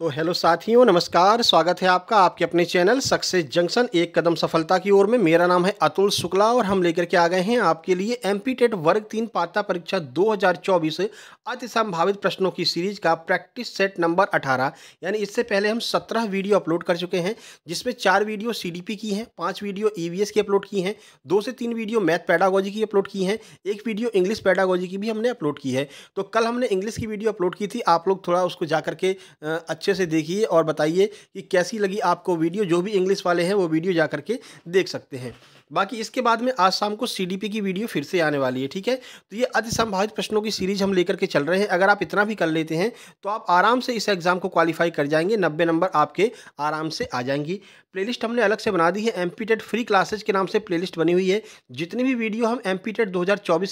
तो हेलो साथियों नमस्कार स्वागत है आपका आपके अपने चैनल सक्सेस जंक्शन एक कदम सफलता की ओर में मेरा नाम है अतुल शुक्ला और हम लेकर के आ गए हैं आपके लिए एम पी टेट वर्ग तीन पात्रता परीक्षा 2024 अति संभावित प्रश्नों की सीरीज का प्रैक्टिस सेट नंबर 18 यानी इससे पहले हम 17 वीडियो अपलोड कर चुके हैं जिसमें चार वीडियो सी की हैं पाँच वीडियो ई e की अपलोड की हैं दो से तीन वीडियो मैथ पैडागोजी की अपलोड की हैं एक वीडियो इंग्लिश पैडागोजी की भी हमने अपलोड की है तो कल हमने इंग्लिश की वीडियो अपलोड की थी आप लोग थोड़ा उसको जा करके अच्छे अच्छे से देखिए और बताइए कि कैसी लगी आपको वीडियो जो भी इंग्लिश वाले हैं वो वीडियो जा करके देख सकते हैं बाकी इसके बाद में आज शाम को सीडीपी की वीडियो फिर से आने वाली है ठीक है तो ये अति संभावित प्रश्नों की सीरीज हम लेकर के चल रहे हैं अगर आप इतना भी कर लेते हैं तो आप आराम से इस एग्ज़ाम को क्वालिफाई कर जाएंगे नब्बे नंबर आपके आराम से आ जाएंगी प्लेलिस्ट हमने अलग से बना दी है एम फ्री क्लासेज के नाम से प्ले बनी हुई है जितनी भी वीडियो हम एम पी दो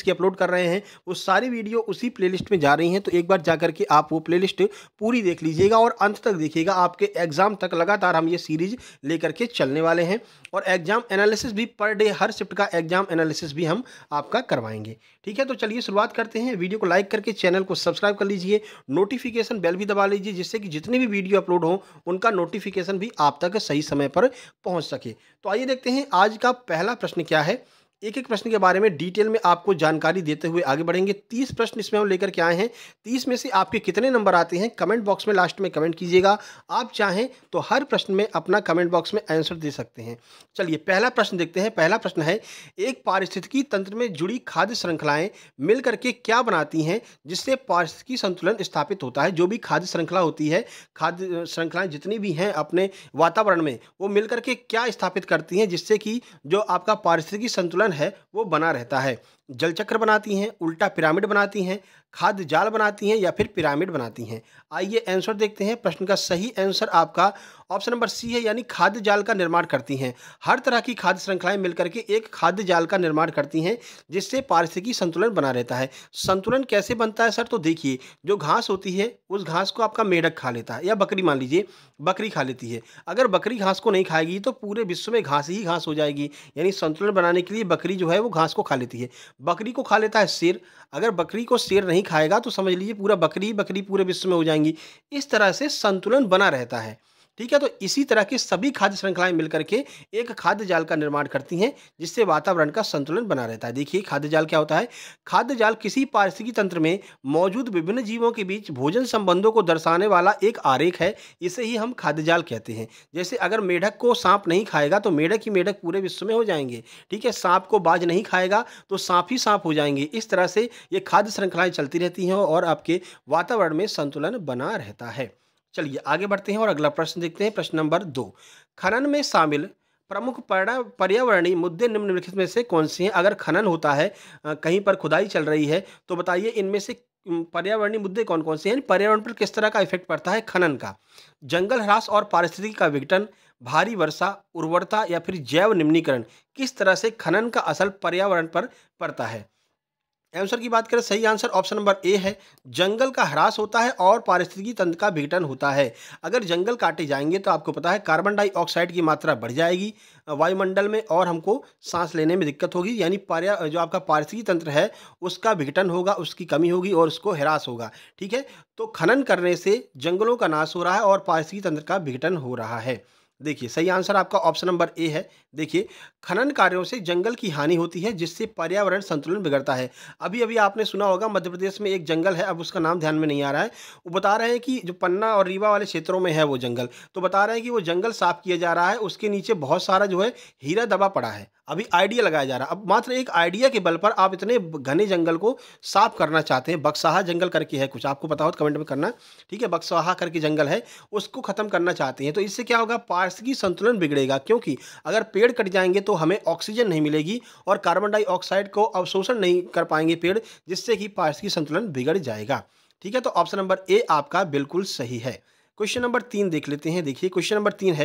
की अपलोड कर रहे हैं वो सारी वीडियो उसी प्ले में जा रही हैं तो एक बार जा करके आप वो प्ले पूरी देख लीजिएगा और अंत तक देखिएगा आपके एग्ज़ाम तक लगातार हम ये सीरीज लेकर के चलने वाले हैं और एग्ज़ाम एनालिसिस भी पर पर डे हर शिफ्ट का एग्जाम एनालिसिस भी हम आपका करवाएंगे ठीक है तो चलिए शुरुआत करते हैं वीडियो को लाइक करके चैनल को सब्सक्राइब कर लीजिए नोटिफिकेशन बेल भी दबा लीजिए जिससे कि जितनी भी वीडियो अपलोड हो उनका नोटिफिकेशन भी आप तक सही समय पर पहुँच सके तो आइए देखते हैं आज का पहला प्रश्न क्या है एक एक प्रश्न के बारे में डिटेल में आपको जानकारी देते हुए आगे बढ़ेंगे तीस प्रश्न इसमें हम लेकर के आए हैं तीस में से आपके कितने नंबर आते हैं कमेंट बॉक्स में लास्ट में कमेंट कीजिएगा आप चाहें तो हर प्रश्न में अपना कमेंट बॉक्स में आंसर दे सकते हैं चलिए पहला प्रश्न देखते हैं पहला प्रश्न है एक पारिस्थितिकी तंत्र में जुड़ी खाद्य श्रृंखलाएँ मिल करके क्या बनाती हैं जिससे पारिस्थितिकी संतुलन स्थापित होता है जो भी खाद्य श्रृंखला होती है खाद्य श्रृंखलाएँ जितनी भी हैं अपने वातावरण में वो मिल करके क्या स्थापित करती हैं जिससे कि जो आपका पारिस्थितिकी संतुलन बंधन है वो बना रहता है जलचक्र बनाती हैं उल्टा पिरामिड बनाती हैं खाद्य जाल बनाती हैं या फिर पिरामिड बनाती हैं आइए आंसर देखते हैं प्रश्न का सही आंसर आपका ऑप्शन नंबर सी है यानी खाद्य जाल का निर्माण करती हैं हर तरह की खाद्य श्रृंखलाएं मिलकर के एक खाद्य जाल का निर्माण करती हैं जिससे पारिस्थितिकी संतुलन बना रहता है संतुलन कैसे बनता है सर तो देखिए जो घास होती है उस घास को आपका मेढक खा लेता है या बकरी मान लीजिए बकरी खा लेती है अगर बकरी घास को नहीं खाएगी तो पूरे विश्व में घास ही घास हो जाएगी यानी संतुलन बनाने के लिए बकरी जो है वो घास को खा लेती है बकरी को खा लेता है शेर अगर बकरी को शेर नहीं खाएगा तो समझ लीजिए पूरा बकरी बकरी पूरे विश्व में हो जाएंगी इस तरह से संतुलन बना रहता है ठीक है तो इसी तरह की सभी खाद्य श्रृंखलाएं मिलकर के एक खाद्य जाल का निर्माण करती हैं जिससे वातावरण का संतुलन बना रहता है देखिए खाद्य जाल क्या होता है खाद्य जाल किसी पारिस्थितिकी तंत्र में मौजूद विभिन्न जीवों के बीच भोजन संबंधों को दर्शाने वाला एक आरेख है इसे ही हम खाद्य जाल कहते हैं जैसे अगर मेढक को सांप नहीं खाएगा तो मेढक ही मेढक पूरे विश्व में हो जाएंगे ठीक है सांप को बाज नहीं खाएगा तो सांप ही सांप हो जाएंगे इस तरह से ये खाद्य श्रृंखलाएं चलती रहती हैं और आपके वातावरण में संतुलन बना रहता है चलिए आगे बढ़ते हैं और अगला प्रश्न देखते हैं प्रश्न नंबर दो खनन में शामिल प्रमुख पर्यावरणीय मुद्दे निम्नलिखित में से कौन से हैं अगर खनन होता है कहीं पर खुदाई चल रही है तो बताइए इनमें से पर्यावरणीय मुद्दे कौन कौन से हैं पर्यावरण पर किस तरह का इफेक्ट पड़ता है खनन का जंगल ह्रास और पारिस्थितिकी का विघटन भारी वर्षा उर्वरता या फिर जैव निम्नीकरण किस तरह से खनन का असर पर्यावरण पर पड़ता है आंसर की बात करें सही आंसर ऑप्शन नंबर ए है जंगल का ह्रास होता है और पारिस्थितिकी तंत्र का विघटन होता है अगर जंगल काटे जाएंगे तो आपको पता है कार्बन डाइऑक्साइड की मात्रा बढ़ जाएगी वायुमंडल में और हमको सांस लेने में दिक्कत होगी यानी पर्या जो आपका पारिस्थितिकी तंत्र है उसका विघटन होगा उसकी कमी होगी और उसको ह्रास होगा ठीक है तो खनन करने से जंगलों का नाश हो रहा है और पारिस्थितिकी तंत्र का विघटन हो रहा है देखिए सही आंसर आपका ऑप्शन नंबर ए है देखिए खनन कार्यों से जंगल की हानि होती है जिससे पर्यावरण संतुलन बिगड़ता है अभी अभी आपने सुना होगा मध्य प्रदेश में एक जंगल है अब उसका नाम ध्यान में नहीं आ रहा है वो बता रहे हैं कि जो पन्ना और रीवा वाले क्षेत्रों में है वो जंगल तो बता रहे हैं कि वो जंगल साफ किया जा रहा है उसके नीचे बहुत सारा जो है हीरा दबा पड़ा है अभी आइडिया लगाया जा रहा है अब मात्र एक आइडिया के बल पर आप इतने घने जंगल को साफ करना चाहते हैं बक्साहा जंगल करके है कुछ आपको पता हो तो कमेंट में करना ठीक है बक्साहा करके जंगल है उसको ख़त्म करना चाहते हैं तो इससे क्या होगा पार्स की संतुलन बिगड़ेगा क्योंकि अगर पेड़ पेड़ कट जाएंगे तो हमें ऑक्सीजन नहीं मिलेगी और कार्बन डाइऑक्साइड को अवशोषण नहीं कर पाएंगे पेड़ जिससे कि पारिस्थितिक संतुलन बिगड़ जाएगा ठीक है तो ऑप्शन नंबर ए आपका बिल्कुल सही है क्वेश्चन नंबर तीन देख लेते हैं देखिए क्वेश्चन नंबर तीन है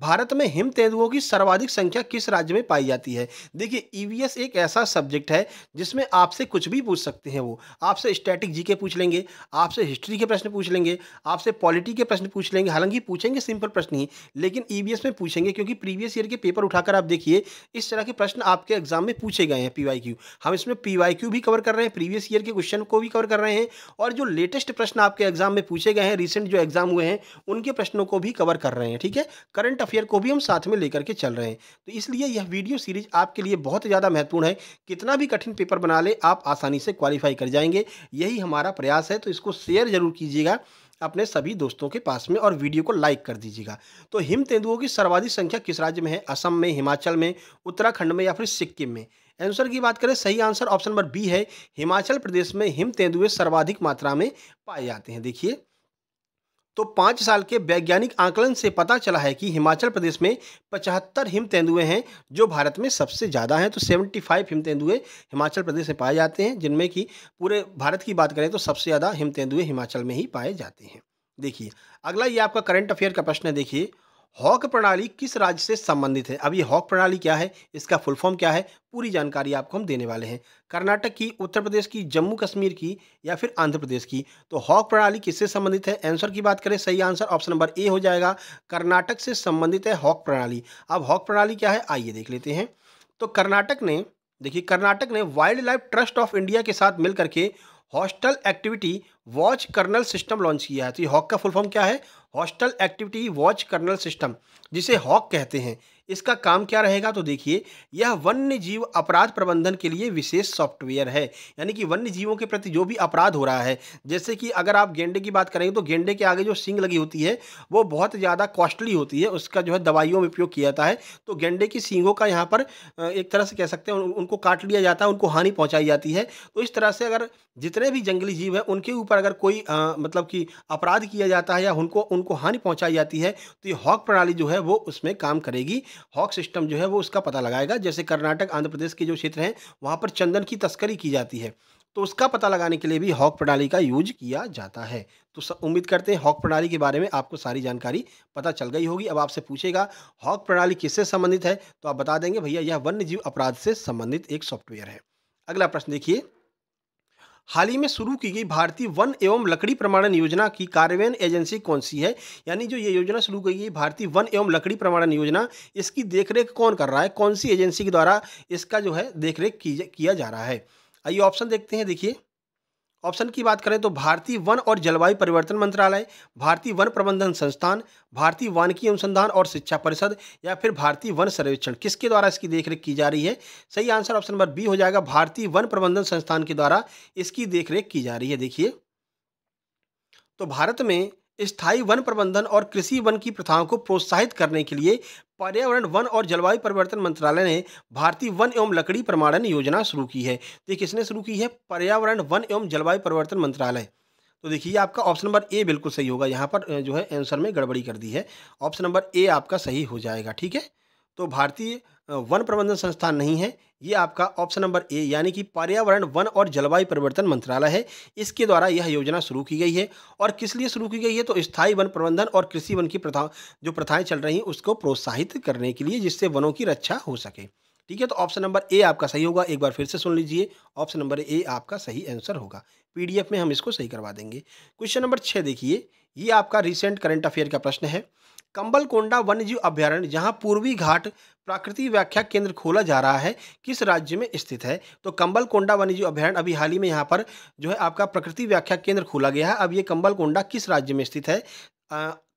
भारत में हिम तेंदुओं की सर्वाधिक संख्या किस राज्य में पाई जाती है देखिए ईवीएस e एक ऐसा सब्जेक्ट है जिसमें आपसे कुछ भी पूछ सकते हैं वो आपसे स्टैटिक जी के पूछ लेंगे आपसे हिस्ट्री के प्रश्न पूछ लेंगे आपसे पॉलिटी के प्रश्न पूछ लेंगे हालांकि पूछेंगे सिंपल प्रश्न ही लेकिन ई e में पूछेंगे क्योंकि प्रीवियस ईयर के पेपर उठाकर आप देखिए इस तरह के प्रश्न आपके एग्जाम में पूछे गए हैं पी हम इसमें पी भी कवर कर रहे हैं प्रीवियस ईयर के क्वेश्चन को भी कवर कर रहे हैं और जो लेटेस्ट प्रश्न आपके एग्जाम में पूछे गए हैं रिसेंट जो एग्जाम हुए हैं हैं उनके प्रश्नों को भी कवर कर रहे हैं ठीक है करंट अफेयर को भी हम साथ में लेकर के चल रहे हैं तो इसलिए यह वीडियो सीरीज आपके लिए बहुत ज़्यादा महत्वपूर्ण है कितना भी कठिन पेपर बना ले आप आसानी से क्वालिफाई कर जाएंगे यही हमारा प्रयास है तो इसको शेयर जरूर कीजिएगा अपने सभी दोस्तों के पास में और वीडियो को लाइक कर दीजिएगा तो हिम तेंदुओं की सर्वाधिक संख्या किस राज्य में है असम में हिमाचल में उत्तराखंड में या फिर सिक्किम में आंसर की बात करें सही आंसर ऑप्शन नंबर बी है हिमाचल प्रदेश में हिम तेंदुए सर्वाधिक मात्रा में पाए जाते हैं देखिए तो पाँच साल के वैज्ञानिक आंकलन से पता चला है कि हिमाचल प्रदेश में पचहत्तर हिम तेंदुए हैं जो भारत में सबसे ज़्यादा हैं तो 75 हिम तेंदुए हिमाचल प्रदेश में पाए जाते हैं जिनमें कि पूरे भारत की बात करें तो सबसे ज़्यादा हिम तेंदुए हिमाचल में ही पाए जाते हैं देखिए अगला ये आपका करंट अफेयर का प्रश्न है देखिए हॉक प्रणाली किस राज्य से संबंधित है अब ये हॉक प्रणाली क्या है इसका फुल फॉर्म क्या है पूरी जानकारी आपको हम देने वाले हैं कर्नाटक की उत्तर प्रदेश की जम्मू कश्मीर की या फिर आंध्र प्रदेश की तो हॉक प्रणाली किससे संबंधित है आंसर की बात करें सही आंसर ऑप्शन नंबर ए हो जाएगा कर्नाटक से संबंधित है हॉक प्रणाली अब हॉक प्रणाली क्या है आइए देख लेते हैं तो कर्नाटक ने देखिए कर्नाटक ने wildlife trust of India के साथ मिलकर के hostile activity watch kernel system launch किया है तो ये हॉक का फुल फॉर्म क्या है hostile activity watch kernel system जिसे हॉक कहते हैं इसका काम क्या रहेगा तो देखिए यह वन्य जीव अपराध प्रबंधन के लिए विशेष सॉफ्टवेयर है यानी कि वन्य जीवों के प्रति जो भी अपराध हो रहा है जैसे कि अगर आप गेंडे की बात करेंगे तो गेंडे के आगे जो सिंग लगी होती है वो बहुत ज़्यादा कॉस्टली होती है उसका जो है दवाइयों में उपयोग किया जाता है तो गेंडे की सींगों का यहाँ पर एक तरह से कह सकते हैं उनको काट लिया जाता है उनको हानि पहुँचाई जाती है तो इस तरह से अगर जितने भी जंगली जीव हैं उनके ऊपर अगर कोई आ, मतलब कि अपराध किया जाता है या उनको उनको हानि पहुँचाई जाती है तो ये हॉक प्रणाली जो है वो उसमें काम करेगी हॉक सिस्टम जो है वो उसका पता लगाएगा जैसे कर्नाटक आंध्र प्रदेश के जो क्षेत्र हैं वहाँ पर चंदन की तस्करी की जाती है तो उसका पता लगाने के लिए भी हॉक प्रणाली का यूज किया जाता है तो उम्मीद करते हैं हॉक प्रणाली के बारे में आपको सारी जानकारी पता चल गई होगी अब आपसे पूछेगा हॉक प्रणाली किससे संबंधित है तो आप बता देंगे भैया यह वन्य जीव अपराध से संबंधित एक सॉफ्टवेयर है अगला प्रश्न देखिए हाल ही में शुरू की गई भारतीय वन एवं लकड़ी प्रमाणन योजना की कार्यान्वयन एजेंसी कौन सी है यानी जो ये योजना शुरू की गई भारतीय वन एवं लकड़ी प्रमाणन योजना इसकी देखरेख कौन कर रहा है कौन सी एजेंसी के द्वारा इसका जो है देखरेख किया जा रहा है आइए ऑप्शन देखते हैं देखिए ऑप्शन की बात करें तो भारतीय वन और जलवायु परिवर्तन मंत्रालय भारतीय वन प्रबंधन संस्थान भारतीय वानिकी अनुसंधान और शिक्षा परिषद या फिर भारतीय वन सर्वेक्षण किसके द्वारा इसकी देखरेख की जा रही है सही आंसर ऑप्शन नंबर बी हो जाएगा भारतीय वन प्रबंधन संस्थान के द्वारा इसकी देखरेख की जा रही है देखिए तो भारत में स्थायी वन प्रबंधन और कृषि वन की प्रथाओं को प्रोत्साहित करने के लिए पर्यावरण वन और जलवायु परिवर्तन मंत्रालय ने भारतीय वन एवं लकड़ी प्रमाणन योजना शुरू की है तो ये किसने शुरू की है पर्यावरण वन एवं जलवायु परिवर्तन मंत्रालय तो देखिए आपका ऑप्शन नंबर ए बिल्कुल सही होगा यहाँ पर जो है आंसर में गड़बड़ी कर दी है ऑप्शन नंबर ए आपका सही हो जाएगा ठीक है तो भारतीय वन प्रबंधन संस्थान नहीं है ये आपका ऑप्शन नंबर ए यानी कि पर्यावरण वन और जलवायु परिवर्तन मंत्रालय है इसके द्वारा यह योजना शुरू की गई है और किस लिए शुरू की गई है तो स्थायी वन प्रबंधन और कृषि वन की प्रथा जो प्रथाएं चल रही हैं उसको प्रोत्साहित करने के लिए जिससे वनों की रक्षा हो सके ठीक है तो ऑप्शन नंबर ए आपका सही होगा एक बार फिर से सुन लीजिए ऑप्शन नंबर ए आपका सही आंसर होगा पी में हम इसको सही करवा देंगे क्वेश्चन नंबर छः देखिए ये आपका रिसेंट करंट अफेयर का प्रश्न है कंबलकोंडा वन्यजीव अभ्यारण्य जहाँ पूर्वी घाट प्राकृतिक व्याख्या केंद्र खोला जा रहा है किस राज्य में स्थित है तो कंबल कोंडा वन्यजीव अभ्यारण्य अभी हाल ही में यहाँ पर जो है आपका प्रकृति व्याख्या केंद्र खोला गया है अब ये कंबल कोंडा किस राज्य में स्थित है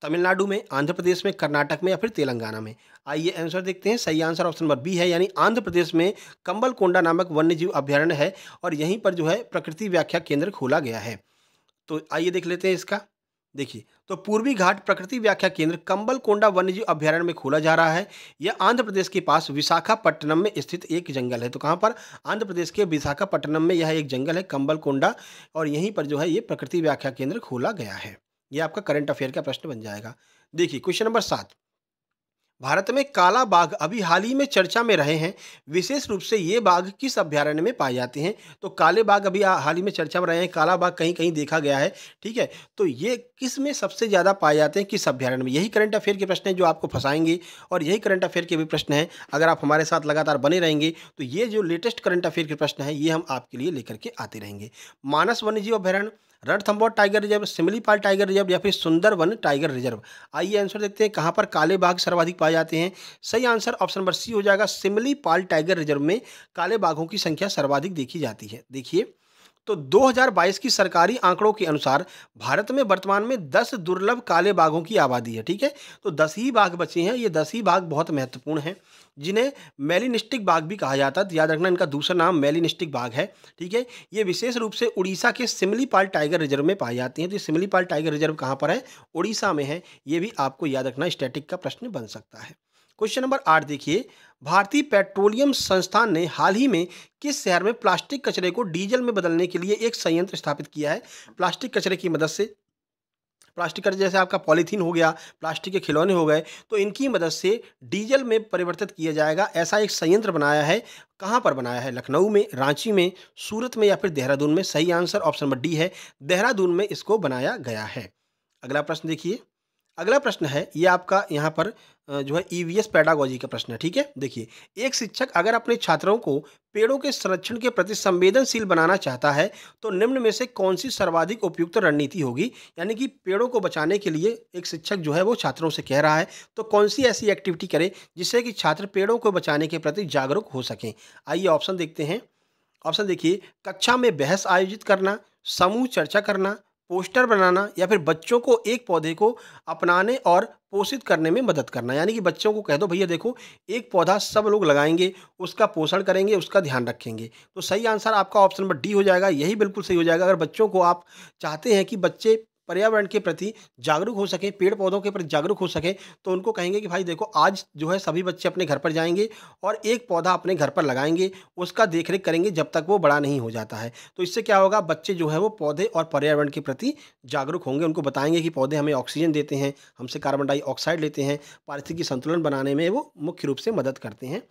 तमिलनाडु में आंध्र प्रदेश में कर्नाटक में या फिर तेलंगाना में आइए आंसर देखते हैं सही आंसर ऑप्शन नंबर बी है यानी आंध्र प्रदेश में कोंडा नामक वन्यजीव अभ्यारण्य है और यहीं पर जो है प्रकृति व्याख्या केंद्र खोला गया है तो आइए देख लेते हैं इसका देखिए तो पूर्वी घाट प्रकृति व्याख्या केंद्र कंबलकोंडा वन्यजीव अभ्यारण्य में खोला जा रहा है यह आंध्र प्रदेश के पास विशाखापट्टनम में स्थित एक जंगल है तो कहाँ पर आंध्र प्रदेश के विशाखापट्टनम में यह एक जंगल है कंबलकोंडा और यहीं पर जो है ये प्रकृति व्याख्या केंद्र खोला गया है यह आपका करंट अफेयर का प्रश्न बन जाएगा देखिए क्वेश्चन नंबर सात भारत में काला बाघ अभी हाल ही में चर्चा में रहे हैं विशेष रूप से ये बाघ किस अभ्यारण्य में पाए जाते हैं तो काले बाघ अभी हाल ही में चर्चा में रहे हैं काला बाघ कहीं कहीं देखा गया है ठीक है तो ये किस में सबसे ज़्यादा पाए जाते हैं किस अभ्यारण्य में यही करंट अफेयर के प्रश्न हैं जो आपको फंसाएंगे और यही करंट अफेयर के भी प्रश्न हैं अगर आप हमारे साथ लगातार बने रहेंगे तो ये जो लेटेस्ट करंट अफेयर के प्रश्न हैं ये हम आपके लिए लेकर के आते रहेंगे मानस वन्यजीव अभ्यारण्य Ranthambore tiger reserve Similipal tiger reserve या फिर सुंदरवन टाइगर रिजर्व आइए आंसर देखते हैं कहाँ पर काले बाघ सर्वाधिक पाए जाते हैं सही आंसर ऑप्शन नंबर सी हो जाएगा सिमलीपाल टाइगर रिजर्व में काले बाघों की संख्या सर्वाधिक देखी जाती है देखिए तो 2022 की सरकारी आंकड़ों के अनुसार भारत में वर्तमान में 10 दुर्लभ काले बाघों की आबादी है ठीक है तो 10 ही बाघ बचे हैं ये 10 ही बाघ बहुत महत्वपूर्ण हैं जिन्हें मेलिनिस्टिक बाघ भी कहा जाता है तो याद रखना इनका दूसरा नाम मेलिनिस्टिक बाघ है ठीक है ये विशेष रूप से उड़ीसा के सिमलीपाल टाइगर रिजर्व में पाए जाते हैं तो सिमलीपाल टाइगर रिजर्व कहाँ पर है उड़ीसा में है ये भी आपको याद रखना स्टैटिक का प्रश्न बन सकता है क्वेश्चन नंबर आठ देखिए भारतीय पेट्रोलियम संस्थान ने हाल ही में किस शहर में प्लास्टिक कचरे को डीजल में बदलने के लिए एक संयंत्र स्थापित किया है प्लास्टिक कचरे की मदद से प्लास्टिक कचरे जैसे आपका पॉलीथीन हो गया प्लास्टिक के खिलौने हो गए तो इनकी मदद से डीजल में परिवर्तित किया जाएगा ऐसा एक संयंत्र बनाया है कहाँ पर बनाया है लखनऊ में रांची में सूरत में या फिर देहरादून में सही आंसर ऑप्शन नंबर डी है देहरादून में इसको बनाया गया है अगला प्रश्न देखिए अगला प्रश्न है ये आपका यहाँ पर जो है ईवीएस e पैडागोजी का प्रश्न है ठीक है देखिए एक शिक्षक अगर अपने छात्रों को पेड़ों के संरक्षण के प्रति संवेदनशील बनाना चाहता है तो निम्न में से कौन सी सर्वाधिक उपयुक्त रणनीति होगी यानी कि पेड़ों को बचाने के लिए एक शिक्षक जो है वो छात्रों से कह रहा है तो कौन सी ऐसी एक्टिविटी करें जिससे कि छात्र पेड़ों को बचाने के प्रति जागरूक हो सकें आइए ऑप्शन देखते हैं ऑप्शन देखिए कक्षा में बहस आयोजित करना समूह चर्चा करना पोस्टर बनाना या फिर बच्चों को एक पौधे को अपनाने और पोषित करने में मदद करना यानी कि बच्चों को कह दो भैया देखो एक पौधा सब लोग लगाएंगे उसका पोषण करेंगे उसका ध्यान रखेंगे तो सही आंसर आपका ऑप्शन नंबर डी हो जाएगा यही बिल्कुल सही हो जाएगा अगर बच्चों को आप चाहते हैं कि बच्चे पर्यावरण के प्रति जागरूक हो सकें पेड़ पौधों के प्रति जागरूक हो सकें तो उनको कहेंगे कि भाई देखो आज जो है सभी बच्चे अपने घर पर जाएंगे और एक पौधा अपने घर पर लगाएंगे उसका देखरेख करेंगे जब तक वो बड़ा नहीं हो जाता है तो इससे क्या होगा बच्चे जो है वो पौधे और पर्यावरण के प्रति जागरूक होंगे उनको बताएंगे कि पौधे हमें ऑक्सीजन देते हैं हमसे कार्बन डाइऑक्साइड लेते हैं पारिस्थितिकी संतुलन बनाने में वो मुख्य रूप से मदद करते हैं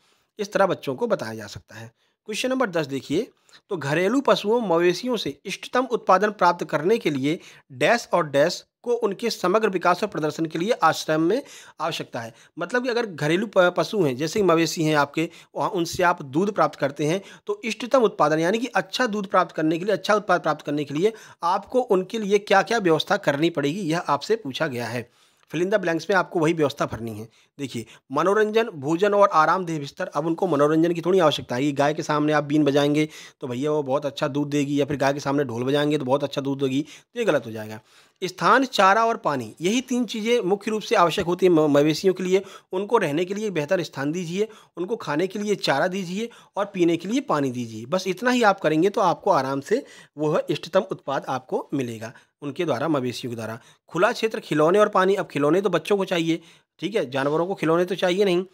इस तरह बच्चों को बताया जा सकता है क्वेश्चन नंबर दस देखिए तो घरेलू पशुओं मवेशियों से इष्टतम उत्पादन प्राप्त करने के लिए डैश और डैश को उनके समग्र विकास और प्रदर्शन के लिए आश्रम में आवश्यकता है मतलब कि अगर घरेलू पशु हैं जैसे मवेशी हैं आपके वहाँ उनसे आप दूध प्राप्त करते हैं तो इष्टतम उत्पादन यानी कि अच्छा दूध प्राप्त करने के लिए अच्छा उत्पाद प्राप्त करने के लिए आपको उनके लिए क्या क्या व्यवस्था करनी पड़ेगी यह आपसे पूछा गया है फिलिंदा ब्लैंक्स में आपको वही व्यवस्था भरनी है देखिए मनोरंजन भोजन और आरामदेह बिस्तर अब उनको मनोरंजन की थोड़ी आवश्यकता है गाय के सामने आप बीन बजाएंगे तो भैया वो बहुत अच्छा दूध देगी या फिर गाय के सामने ढोल बजाएंगे तो बहुत अच्छा दूध देगी तो ये गलत हो जाएगा स्थान चारा और पानी यही तीन चीज़ें मुख्य रूप से आवश्यक होती है मवेशियों के लिए उनको रहने के लिए बेहतर स्थान दीजिए उनको खाने के लिए चारा दीजिए और पीने के लिए पानी दीजिए बस इतना ही आप करेंगे तो आपको आराम से वह इष्टतम उत्पाद आपको मिलेगा उनके द्वारा मवेशियों के द्वारा खुला क्षेत्र खिलौने और पानी अब खिलौने तो बच्चों को चाहिए ठीक है जानवरों को खिलौने तो चाहिए नहीं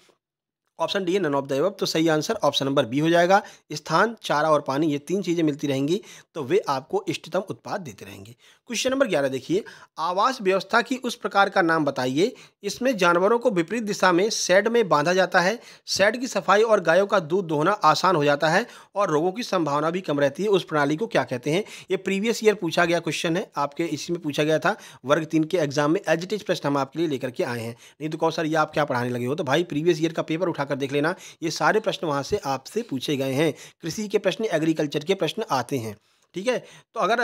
option D none of the above तो सही आंसर ऑप्शन नंबर बी हो जाएगा स्थान चारा और पानी ये तीन चीज़ें मिलती रहेंगी तो वे आपको इष्टतम उत्पाद देते रहेंगे क्वेश्चन नंबर ग्यारह देखिए आवास व्यवस्था की उस प्रकार का नाम बताइए इसमें जानवरों को विपरीत दिशा में सेड में बांधा जाता है सेड की सफाई और गायों का दूध दोहना आसान हो जाता है और रोगों की संभावना भी कम रहती है उस प्रणाली को क्या कहते हैं ये प्रीवियस ईयर पूछा गया क्वेश्चन है आपके इसी में पूछा गया था वर्ग तीन के एग्जाम में एजिटेज प्रश्न हम आपके लिए लेकर के आए हैं नहीं तो कौन सर ये आप क्या पढ़ाने लगे हो तो भाई प्रीवियस ईयर का पेपर उठा जाकर देख लेना ये सारे प्रश्न वहाँ से आपसे पूछे गए हैं कृषि के प्रश्न एग्रीकल्चर के प्रश्न आते हैं ठीक है तो अगर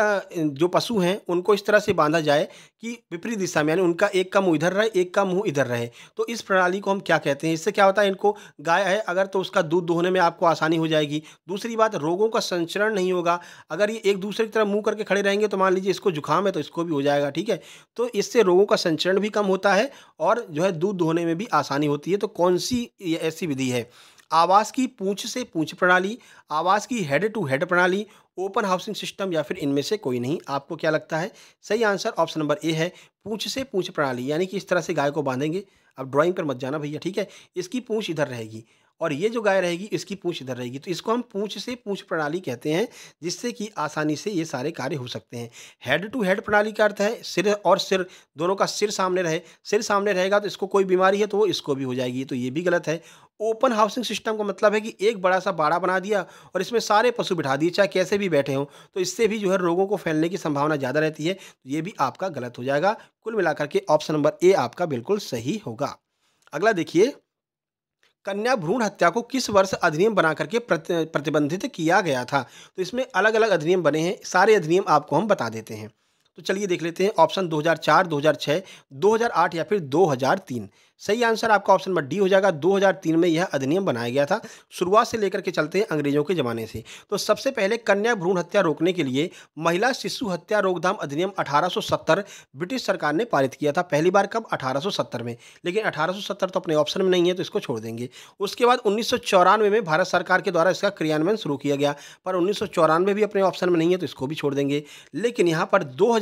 जो पशु हैं उनको इस तरह से बांधा जाए कि विपरीत दिशा में यानी उनका एक का मुँह इधर रहे एक का मुँह इधर रहे तो इस प्रणाली को हम क्या कहते हैं इससे क्या होता है इनको गाय है अगर तो उसका दूध दोहने में आपको आसानी हो जाएगी दूसरी बात रोगों का संचरण नहीं होगा अगर ये एक दूसरे की तरफ मुँह करके खड़े रहेंगे तो मान लीजिए इसको जुकाम है तो इसको भी हो जाएगा ठीक है तो इससे रोगों का संचरण भी कम होता है और जो है दूध दोहने में भी आसानी होती है तो कौन सी ऐसी विधि है आवास की पूंछ से पूंछ प्रणाली आवास की हेड टू हेड प्रणाली ओपन हाउसिंग सिस्टम या फिर इनमें से कोई नहीं आपको क्या लगता है सही आंसर ऑप्शन नंबर ए है पूछ से पूछ प्रणाली यानी कि इस तरह से गाय को बांधेंगे अब ड्राइंग पर मत जाना भैया ठीक है इसकी पूछ इधर रहेगी और ये जो गाय रहेगी इसकी पूँछ इधर रहेगी तो इसको हम पूँछ से पूछ प्रणाली कहते हैं जिससे कि आसानी से ये सारे कार्य हो सकते हैं हेड टू हेड प्रणाली का अर्थ है सिर और सिर दोनों का सिर सामने रहे सिर सामने रहेगा तो इसको कोई बीमारी है तो वो इसको भी हो जाएगी तो ये भी गलत है ओपन हाउसिंग सिस्टम का मतलब है कि एक बड़ा सा बाड़ा बना दिया और इसमें सारे पशु बिठा दिए चाहे कैसे भी बैठे हों तो इससे भी जो है रोगों को फैलने की संभावना ज़्यादा रहती है तो ये भी आपका गलत हो जाएगा कुल मिलाकर के ऑप्शन नंबर ए आपका बिल्कुल सही होगा अगला देखिए कन्या भ्रूण हत्या को किस वर्ष अधिनियम बना करके प्रतिबंधित किया गया था तो इसमें अलग अलग अधिनियम बने हैं सारे अधिनियम आपको हम बता देते हैं तो चलिए देख लेते हैं ऑप्शन 2004, 2006, 2008 या फिर 2003 सही आंसर आपका ऑप्शन नंबर डी हो जाएगा 2003 में यह अधिनियम बनाया गया था शुरुआत से लेकर के चलते हैं अंग्रेजों के ज़माने से तो सबसे पहले कन्या भ्रूण हत्या रोकने के लिए महिला शिशु हत्या रोकथाम अधिनियम 1870 ब्रिटिश सरकार ने पारित किया था पहली बार कब 1870 में लेकिन 1870 तो अपने ऑप्शन में नहीं है तो इसको छोड़ देंगे उसके बाद उन्नीस में भारत सरकार के द्वारा इसका क्रियान्वयन शुरू किया गया पर उन्नीस भी अपने ऑप्शन में नहीं है तो इसको भी छोड़ देंगे लेकिन यहाँ पर दो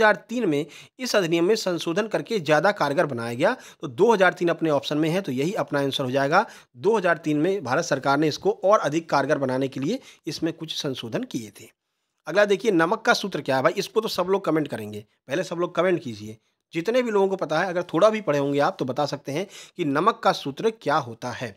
में इस अधिनियम में संशोधन करके ज़्यादा कारगर बनाया गया तो दो अपने अपने ऑप्शन में है तो यही अपना आंसर हो जाएगा 2003 में भारत सरकार ने इसको और अधिक कारगर बनाने के लिए इसमें कुछ संशोधन किए थे अगला देखिए नमक का सूत्र क्या है भाई इसको तो सब लोग कमेंट करेंगे पहले सब लोग कमेंट कीजिए जितने भी लोगों को पता है अगर थोड़ा भी पढ़े होंगे आप तो बता सकते हैं कि नमक का सूत्र क्या होता है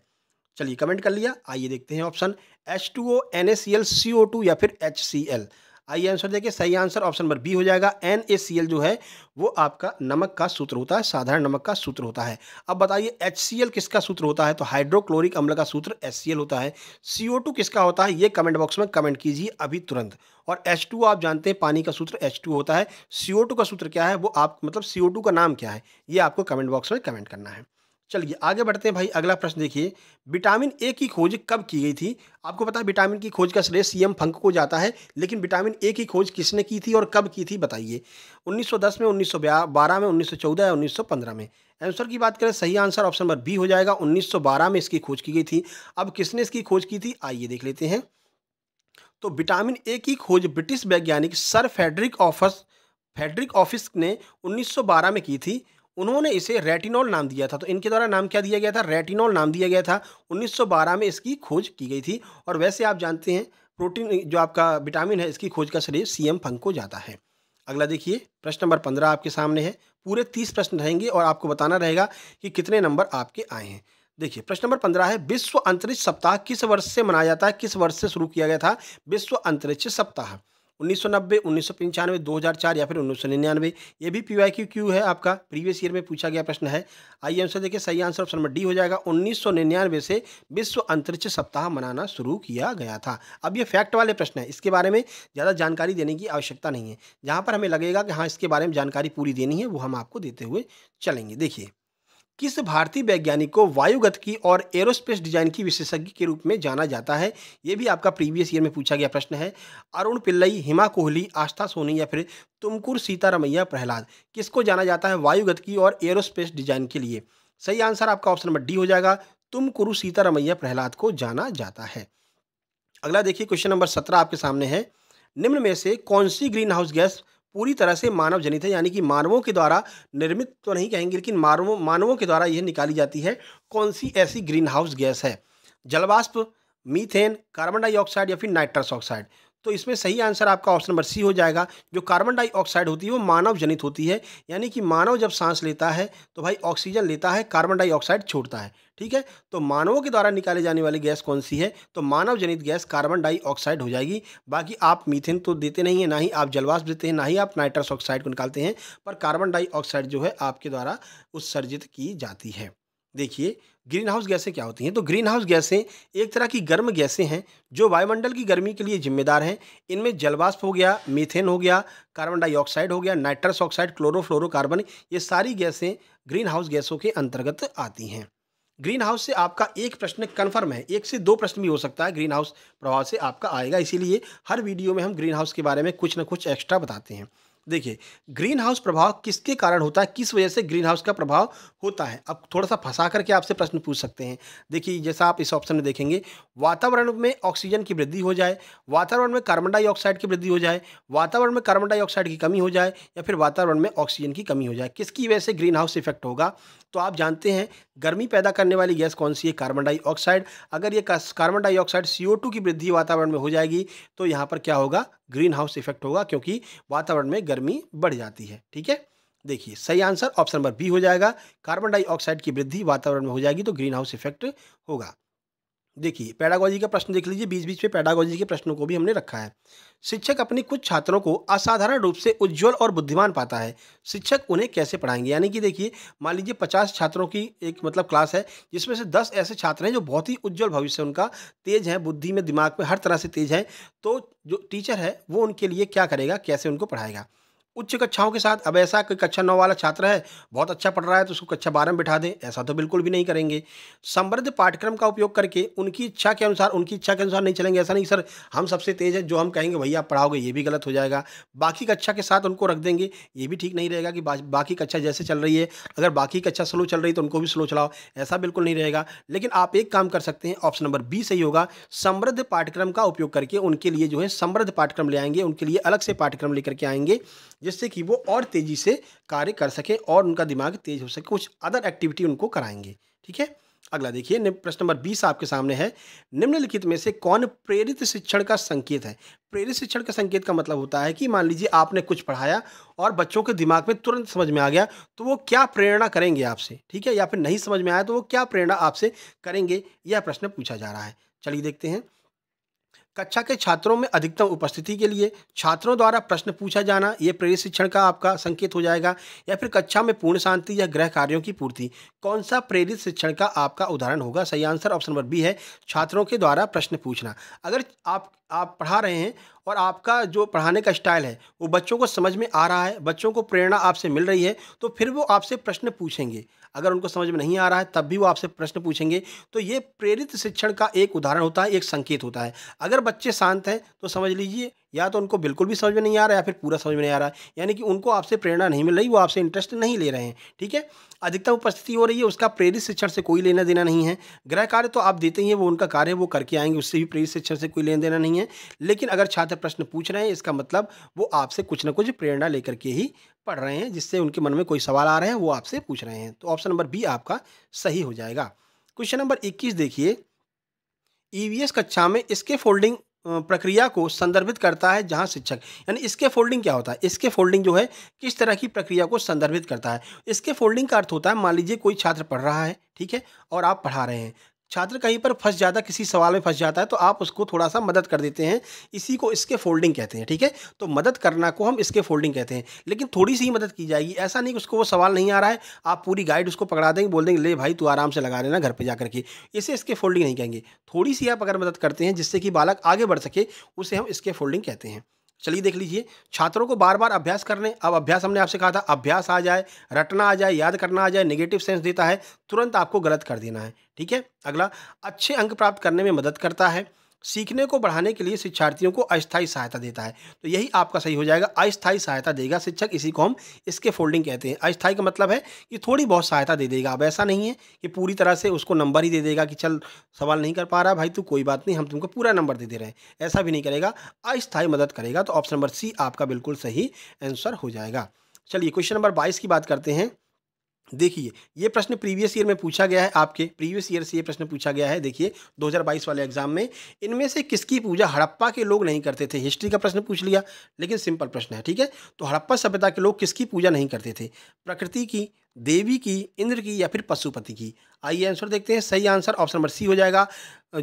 चलिए कमेंट कर लिया आइए देखते हैं option H two O N L C O two या फिर एच सी एल आइए आंसर देखिए सही आंसर ऑप्शन नंबर बी हो जाएगा एन ए सी एल जो है वो आपका नमक का सूत्र होता है साधारण नमक का सूत्र होता है अब बताइए एच सी एल किसका सूत्र होता है तो हाइड्रोक्लोरिक अम्ल का सूत्र एच सी एल होता है सी ओ टू किसका होता है ये कमेंट बॉक्स में कमेंट कीजिए अभी तुरंत और एच टू आप जानते हैं पानी का सूत्र एच टू होता है सी ओ टू का सूत्र क्या है वो आप मतलब सी ओ टू का नाम क्या है ये आपको कमेंट बॉक्स में कमेंट करना है चलिए आगे बढ़ते हैं भाई अगला प्रश्न देखिए विटामिन ए की खोज कब की गई थी आपको पता है विटामिन की खोज का श्रेय सीएम फंक को जाता है लेकिन विटामिन ए की खोज किसने की थी और कब की थी बताइए 1910 में 1912 में 1914 या 1915 में आंसर की बात करें सही आंसर ऑप्शन नंबर बी हो जाएगा 1912 में इसकी खोज की गई थी अब किसने इसकी खोज की थी आइए देख लेते हैं तो विटामिन ए की खोज ब्रिटिश वैज्ञानिक सर फेडरिक ऑफिस फेडरिक ऑफिस ने 1912 में की थी उन्होंने इसे रेटिनॉल नाम दिया था तो इनके द्वारा नाम क्या दिया गया था रेटिनॉल नाम दिया गया था 1912 में इसकी खोज की गई थी और वैसे आप जानते हैं प्रोटीन जो आपका विटामिन है इसकी खोज का श्रेय सी एम फंग को जाता है अगला देखिए प्रश्न नंबर पंद्रह आपके सामने है पूरे तीस प्रश्न रहेंगे और आपको बताना रहेगा कि कितने नंबर आपके आए हैं देखिए प्रश्न नंबर पंद्रह है विश्व अंतरिक्ष सप्ताह किस वर्ष से मनाया जाता है किस वर्ष से शुरू किया गया था विश्व अंतरिक्ष सप्ताह उन्नीस सौ नब्बे उन्नीस सौ पंचानवे दो हज़ार चार या फिर उन्नीस सौ निन्यानवे ये भी पी वाई क्यू क्यू है आपका प्रीवियस ईयर में पूछा गया प्रश्न है आइए आंसर देखिए सही आंसर ऑप्शन नंबर डी हो जाएगा उन्नीस सौ निन्यानवे से विश्व अंतरिक्ष सप्ताह मनाना शुरू किया गया था अब ये फैक्ट वाले प्रश्न है इसके बारे में ज़्यादा जानकारी देने की आवश्यकता नहीं है जहाँ पर हमें लगेगा कि हाँ इसके बारे में जानकारी पूरी देनी है वो हम आपको देते हुए चलेंगे देखिए किस भारतीय वैज्ञानिक को वायुगत की और एरोस्पेस डिजाइन की विशेषज्ञ के रूप में जाना जाता है ये भी आपका प्रीवियस ईयर में पूछा गया प्रश्न है अरुण पिल्लई हिमा कोहली आस्था सोनी या फिर तुमकुर सीतारमैया प्रहलाद किसको जाना जाता है वायुगत की और एरोस्पेस डिजाइन के लिए सही आंसर आपका ऑप्शन नंबर डी हो जाएगा तुमकुरु सीतारमैया प्रहलाद को जाना जाता है अगला देखिए क्वेश्चन नंबर सत्रह आपके सामने है निम्न में से कौन सी ग्रीन हाउस गैस पूरी तरह से मानव जनित है यानी कि मानवों के द्वारा निर्मित तो नहीं कहेंगे लेकिन मानवों मानवों के द्वारा यह निकाली जाती है कौन सी ऐसी ग्रीन हाउस गैस है जलवाष्प मीथेन कार्बन डाइऑक्साइड या फिर नाइट्रस ऑक्साइड तो इसमें सही आंसर आपका ऑप्शन नंबर सी हो जाएगा जो कार्बन डाइऑक्साइड होती है वो मानव जनित होती है यानी कि मानव जब सांस लेता है तो भाई ऑक्सीजन लेता है कार्बन डाइऑक्साइड छोड़ता है ठीक है तो मानवों के द्वारा निकाले जाने वाली गैस कौन सी है तो मानव जनित गैस कार्बन डाइऑक्साइड हो जाएगी बाकी आप मीथेन तो देते नहीं है ना ही आप जलवाष्प देते हैं ना ही आप नाइट्रस ऑक्साइड को निकालते हैं पर कार्बन डाइऑक्साइड जो है आपके द्वारा उत्सर्जित की जाती है देखिए ग्रीन हाउस गैसें क्या होती हैं तो ग्रीन हाउस गैसें एक तरह की गर्म गैसें हैं जो वायुमंडल की गर्मी के लिए जिम्मेदार हैं इनमें जलवाष्प हो गया मीथेन हो गया कार्बन डाइऑक्साइड हो गया नाइट्रस ऑक्साइड क्लोरोफ्लोरोकार्बन ये सारी गैसें ग्रीन हाउस गैसों के अंतर्गत आती हैं ग्रीन हाउस से आपका एक प्रश्न कन्फर्म है एक से दो प्रश्न भी हो सकता है ग्रीन हाउस प्रभाव से आपका आएगा इसीलिए हर वीडियो में हम ग्रीन हाउस के बारे में कुछ ना कुछ एक्स्ट्रा बताते हैं देखिए ग्रीन हाउस प्रभाव किसके कारण होता है किस वजह से ग्रीन हाउस का प्रभाव होता है अब थोड़ा सा फंसा करके आपसे प्रश्न पूछ सकते हैं देखिए जैसा आप इस ऑप्शन में देखेंगे वातावरण में ऑक्सीजन की वृद्धि हो जाए वातावरण में कार्बन डाइऑक्साइड की वृद्धि हो जाए वातावरण में कार्बन डाइऑक्साइड की कमी हो जाए या फिर वातावरण में ऑक्सीजन की कमी हो जाए किसकी वजह से ग्रीन हाउस इफेक्ट होगा तो आप जानते हैं गर्मी पैदा करने वाली गैस कौन सी है कार्बन डाइऑक्साइड अगर ये कार्बन डाइऑक्साइड सी की वृद्धि वातावरण में हो जाएगी तो यहाँ पर क्या होगा ग्रीन हाउस इफेक्ट होगा क्योंकि वातावरण में गर्मी बढ़ जाती है ठीक है देखिए सही आंसर ऑप्शन नंबर बी हो जाएगा कार्बन डाइऑक्साइड की वृद्धि वातावरण में हो जाएगी तो ग्रीन हाउस इफेक्ट होगा देखिए पैडागोजी का प्रश्न देख लीजिए बीच बीच में पैडागोजी के प्रश्नों को भी हमने रखा है शिक्षक अपने कुछ छात्रों को असाधारण रूप से उज्जवल और बुद्धिमान पाता है शिक्षक उन्हें कैसे पढ़ाएंगे यानी कि देखिए मान लीजिए पचास छात्रों की एक मतलब क्लास है जिसमें से दस ऐसे छात्र हैं जो बहुत ही उज्जवल भविष्य उनका तेज है बुद्धि में दिमाग में हर तरह से तेज है तो जो टीचर है वो उनके लिए क्या करेगा कैसे उनको पढ़ाएगा उच्च कक्षाओं के साथ अब ऐसा कोई कक्षा नौ वाला छात्र है बहुत अच्छा पढ़ रहा है तो उसको कक्षा बारह में बैठा दें ऐसा तो बिल्कुल भी नहीं करेंगे समृद्ध पाठ्यक्रम का उपयोग करके उनकी इच्छा के अनुसार उनकी इच्छा के अनुसार नहीं चलेंगे ऐसा नहीं सर हम सबसे तेज़ है जो हम कहेंगे भैया आप पढ़ाओगे ये भी गलत हो जाएगा बाकी कक्षा के साथ उनको रख देंगे ये भी ठीक नहीं रहेगा कि बाकी कक्षा जैसे चल रही है अगर बाकी कक्षा स्लो चल रही है तो उनको भी स्लो चलाओ ऐसा बिल्कुल नहीं रहेगा लेकिन आप एक काम कर सकते हैं ऑप्शन नंबर बी सही होगा समृद्ध पाठ्यक्रम का उपयोग करके उनके लिए जो है समृद्ध पाठ्यक्रम ले आएंगे उनके लिए अलग से पाठ्यक्रम लेकर के आएंगे जिससे कि वो और तेज़ी से कार्य कर सके और उनका दिमाग तेज हो सके कुछ अदर एक्टिविटी उनको कराएंगे ठीक है अगला देखिए प्रश्न नंबर बीस आपके सामने है निम्नलिखित में से कौन प्रेरित शिक्षण का संकेत है प्रेरित शिक्षण का संकेत का मतलब होता है कि मान लीजिए आपने कुछ पढ़ाया और बच्चों के दिमाग में तुरंत समझ में आ गया तो वो क्या प्रेरणा करेंगे आपसे ठीक है या फिर नहीं समझ में आया तो वो क्या प्रेरणा आपसे करेंगे यह प्रश्न पूछा जा रहा है चलिए देखते हैं कक्षा के छात्रों में अधिकतम उपस्थिति के लिए छात्रों द्वारा प्रश्न पूछा जाना यह प्रेरित शिक्षण का आपका संकेत हो जाएगा या फिर कक्षा में पूर्ण शांति या गृह कार्यों की पूर्ति कौन सा प्रेरित शिक्षण का आपका उदाहरण होगा सही आंसर ऑप्शन नंबर बी है छात्रों के द्वारा प्रश्न पूछना अगर आप आप पढ़ा रहे हैं और आपका जो पढ़ाने का स्टाइल है वो बच्चों को समझ में आ रहा है बच्चों को प्रेरणा आपसे मिल रही है तो फिर वो आपसे प्रश्न पूछेंगे अगर उनको समझ में नहीं आ रहा है तब भी वो आपसे प्रश्न पूछेंगे तो ये प्रेरित शिक्षण का एक उदाहरण होता है एक संकेत होता है अगर बच्चे शांत हैं तो समझ लीजिए या तो उनको बिल्कुल भी समझ में नहीं आ रहा है या फिर पूरा समझ में नहीं आ रहा है यानी कि उनको आपसे प्रेरणा नहीं मिल रही वो आपसे इंटरेस्ट नहीं ले रहे हैं ठीक है अधिकतम उपस्थिति हो रही है उसका प्रेरित शिक्षण से कोई लेना देना नहीं है गृह कार्य तो आप देते ही हैं वो उनका कार्य है वो करके आएंगे उससे भी प्रेरित शिक्षण से कोई लेना देना नहीं है लेकिन अगर छात्र प्रश्न पूछ रहे हैं इसका मतलब वो आपसे कुछ ना कुछ प्रेरणा लेकर के ही पढ़ रहे हैं जिससे उनके मन में कोई सवाल आ रहे हैं वो आपसे पूछ रहे हैं तो ऑप्शन नंबर बी आपका सही हो जाएगा क्वेश्चन नंबर इक्कीस देखिए ईवीएस e कक्षा में इसके फोल्डिंग प्रक्रिया को संदर्भित करता है जहां शिक्षक यानी इसके फोल्डिंग क्या होता है इसके फोल्डिंग जो है किस तरह की प्रक्रिया को संदर्भित करता है इसके फोल्डिंग का अर्थ होता है मान लीजिए कोई छात्र पढ़ रहा है ठीक है और आप पढ़ा रहे हैं छात्र कहीं पर फंस जाता है किसी सवाल में फंस जाता है तो आप उसको थोड़ा सा मदद कर देते हैं इसी को इसके फोल्डिंग कहते हैं ठीक है तो मदद करना को हम इसके फोल्डिंग कहते हैं लेकिन थोड़ी सी ही मदद की जाएगी ऐसा नहीं कि उसको वो सवाल नहीं आ रहा है आप पूरी गाइड उसको पकड़ा देंगे बोल देंगे ले भाई तू आराम से लगा लेना घर पर जा करके इसे इसके फोल्डिंग नहीं कहेंगे थोड़ी सी आप अगर मदद करते हैं जिससे कि बालक आगे बढ़ सके उसे हम इसके फोल्डिंग कहते हैं चलिए देख लीजिए छात्रों को बार बार अभ्यास करने अब अभ्यास हमने आपसे कहा था अभ्यास आ जाए रटना आ जाए याद करना आ जाए निगेटिव सेंस देता है तुरंत आपको गलत कर देना है ठीक है अगला अच्छे अंक प्राप्त करने में मदद करता है सीखने को बढ़ाने के लिए शिक्षार्थियों को अस्थायी सहायता देता है तो यही आपका सही हो जाएगा अस्थायी सहायता देगा शिक्षक इसी को हम इसके फोल्डिंग कहते हैं अस्थायी का मतलब है कि थोड़ी बहुत सहायता दे देगा अब ऐसा नहीं है कि पूरी तरह से उसको नंबर ही दे देगा कि चल सवाल नहीं कर पा रहा भाई तू कोई बात नहीं हम तुमको पूरा नंबर दे दे रहे हैं ऐसा भी नहीं करेगा अस्थायी मदद करेगा तो ऑप्शन नंबर सी आपका बिल्कुल सही आंसर हो जाएगा चलिए क्वेश्चन नंबर बाईस की बात करते हैं देखिए ये प्रश्न प्रीवियस ईयर में पूछा गया है आपके प्रीवियस ईयर से ये प्रश्न पूछा गया है देखिए 2022 वाले एग्जाम में इनमें से किसकी पूजा हड़प्पा के लोग नहीं करते थे हिस्ट्री का प्रश्न पूछ लिया लेकिन सिंपल प्रश्न है ठीक है तो हड़प्पा सभ्यता के लोग किसकी पूजा नहीं करते थे प्रकृति की देवी की इंद्र की या फिर पशुपति की आइए आंसर देखते हैं सही आंसर ऑप्शन नंबर सी हो जाएगा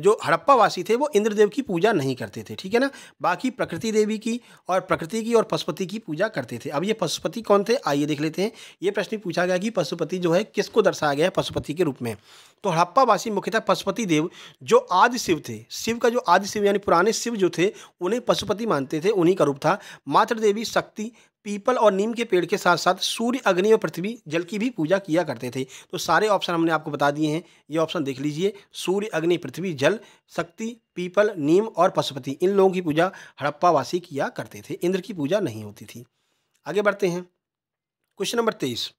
जो हड़प्पा वासी थे वो इंद्रदेव की पूजा नहीं करते थे ठीक है ना बाकी प्रकृति देवी की और प्रकृति की और पशुपति की पूजा करते थे अब ये पशुपति कौन थे आइए देख लेते हैं ये प्रश्न पूछा गया कि पशुपति जो है किसको दर्शाया गया है पशुपति के रूप में तो हड़प्पा वासी मुख्यतः पशुपति देव जो आदि शिव थे शिव का जो आदि शिव यानी पुराने शिव जो थे उन्हें पशुपति मानते थे उन्हीं का रूप था मातृदेवी शक्ति पीपल और नीम के पेड़ के साथ साथ सूर्य अग्नि और पृथ्वी जल की भी पूजा किया करते थे तो सारे ऑप्शन हमने आपको बता दिए हैं ये ऑप्शन देख लीजिए सूर्य अग्नि पृथ्वी जल शक्ति पीपल नीम और पशुपति इन लोगों की पूजा हड़प्पावासी किया करते थे इंद्र की पूजा नहीं होती थी आगे बढ़ते हैं क्वेश्चन नंबर तेईस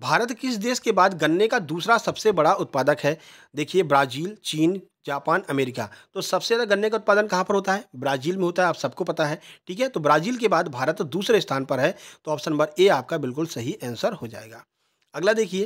भारत किस देश के बाद गन्ने का दूसरा सबसे बड़ा उत्पादक है देखिए ब्राज़ील चीन जापान अमेरिका तो सबसे ज़्यादा गन्ने का उत्पादन कहाँ पर होता है ब्राज़ील में होता है आप सबको पता है ठीक है तो ब्राज़ील के बाद भारत दूसरे स्थान पर है तो ऑप्शन नंबर ए आपका बिल्कुल सही आंसर हो जाएगा अगला देखिए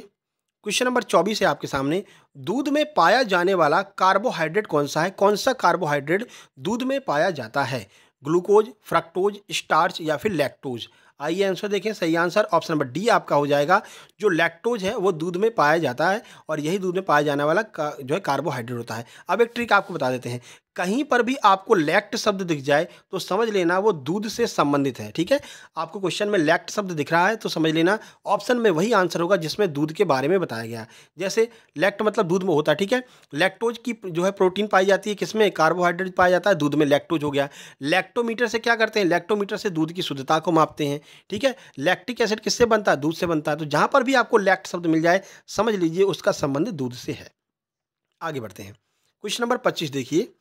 क्वेश्चन नंबर चौबीस है आपके सामने दूध में पाया जाने वाला कार्बोहाइड्रेट कौन सा है कौन सा कार्बोहाइड्रेट दूध में पाया जाता है ग्लूकोज फ्रक्टोज स्टार्च या फिर लैक्टोज आइए आंसर देखें सही आंसर ऑप्शन नंबर डी आपका हो जाएगा जो लैक्टोज है वो दूध में पाया जाता है और यही दूध में पाया जाने वाला जो है कार्बोहाइड्रेट होता है अब एक ट्रिक आपको बता देते हैं कहीं पर भी आपको लैक्ट शब्द दिख जाए तो समझ लेना वो दूध से संबंधित है ठीक है आपको क्वेश्चन में लैक्ट शब्द दिख रहा है तो समझ लेना ऑप्शन में वही आंसर होगा जिसमें दूध के बारे में बताया गया जैसे लैक्ट मतलब दूध में होता है ठीक है लैक्टोज की जो है प्रोटीन पाई जाती है किसमें कार्बोहाइड्रेट पाया जाता है दूध में लैक्टोज हो गया लैक्टोमीटर से क्या करते हैं लैक्टोमीटर से दूध की शुद्धता को मापते हैं ठीक है लैक्टिक एसिड किससे बनता है दूध से बनता है तो जहाँ पर भी आपको लैक्ट शब्द मिल जाए समझ लीजिए उसका संबंध दूध से है आगे बढ़ते हैं क्वेश्चन नंबर पच्चीस देखिए